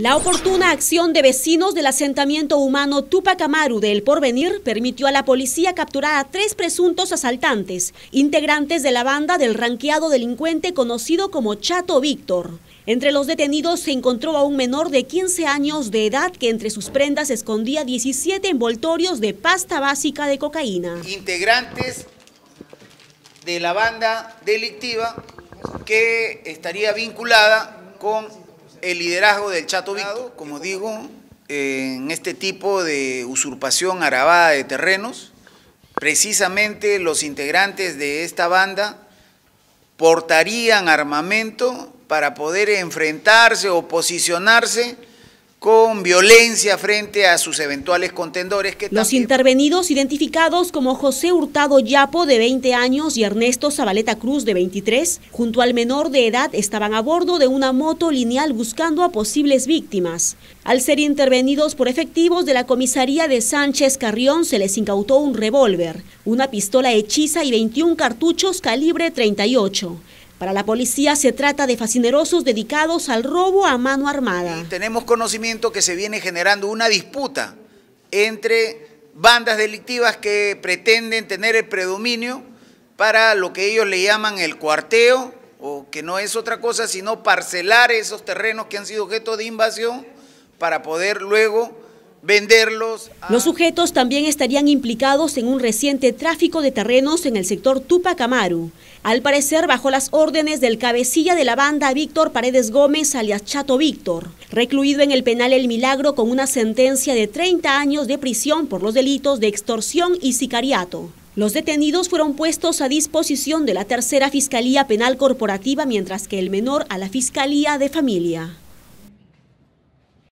La oportuna acción de vecinos del asentamiento humano Tupac Amaru de El Porvenir permitió a la policía capturar a tres presuntos asaltantes, integrantes de la banda del ranqueado delincuente conocido como Chato Víctor. Entre los detenidos se encontró a un menor de 15 años de edad que entre sus prendas escondía 17 envoltorios de pasta básica de cocaína. Integrantes de la banda delictiva que estaría vinculada con el liderazgo del Chato Víctor, como digo, en este tipo de usurpación arabada de terrenos, precisamente los integrantes de esta banda portarían armamento para poder enfrentarse o posicionarse con violencia frente a sus eventuales contendores. Que Los intervenidos identificados como José Hurtado Yapo, de 20 años, y Ernesto Zabaleta Cruz, de 23, junto al menor de edad, estaban a bordo de una moto lineal buscando a posibles víctimas. Al ser intervenidos por efectivos de la comisaría de Sánchez Carrión, se les incautó un revólver, una pistola hechiza y 21 cartuchos calibre 38. Para la policía se trata de fascinerosos dedicados al robo a mano armada. Tenemos conocimiento que se viene generando una disputa entre bandas delictivas que pretenden tener el predominio para lo que ellos le llaman el cuarteo, o que no es otra cosa sino parcelar esos terrenos que han sido objeto de invasión para poder luego venderlos. Los sujetos también estarían implicados en un reciente tráfico de terrenos en el sector Tupacamaru. Al parecer, bajo las órdenes del cabecilla de la banda Víctor Paredes Gómez, alias Chato Víctor, recluido en el penal El Milagro con una sentencia de 30 años de prisión por los delitos de extorsión y sicariato. Los detenidos fueron puestos a disposición de la tercera Fiscalía Penal Corporativa, mientras que el menor a la Fiscalía de Familia.